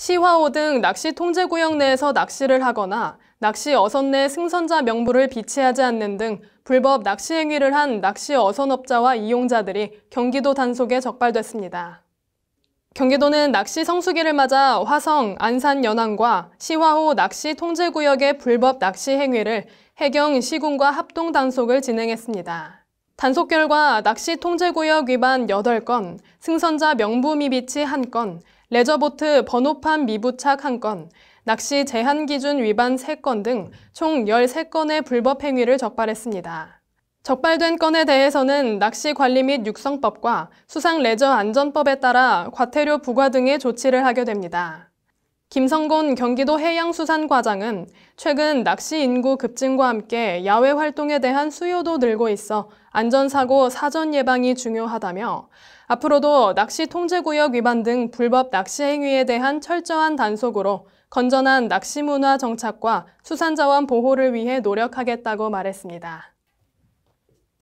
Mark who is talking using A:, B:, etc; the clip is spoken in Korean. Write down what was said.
A: 시화호 등 낚시 통제구역 내에서 낚시를 하거나 낚시 어선 내 승선자 명부를 비치하지 않는 등 불법 낚시 행위를 한 낚시 어선업자와 이용자들이 경기도 단속에 적발됐습니다. 경기도는 낚시 성수기를 맞아 화성, 안산 연안과 시화호 낚시 통제구역의 불법 낚시 행위를 해경 시군과 합동 단속을 진행했습니다. 단속 결과 낚시 통제구역 위반 8건, 승선자 명부 미비치 1건, 레저보트 번호판 미부착 1건, 낚시 제한 기준 위반 3건 등 총 13건의 불법 행위를 적발했습니다. 적발된 건에 대해서는 낚시 관리 및 육성법과 수상 레저 안전법에 따라 과태료 부과 등의 조치를 하게 됩니다. 김성곤 경기도 해양수산과장은 최근 낚시 인구 급증과 함께 야외 활동에 대한 수요도 늘고 있어 안전사고 사전 예방이 중요하다며 앞으로도 낚시 통제구역 위반 등 불법 낚시 행위에 대한 철저한 단속으로 건전한 낚시 문화 정착과 수산자원 보호를 위해 노력하겠다고 말했습니다.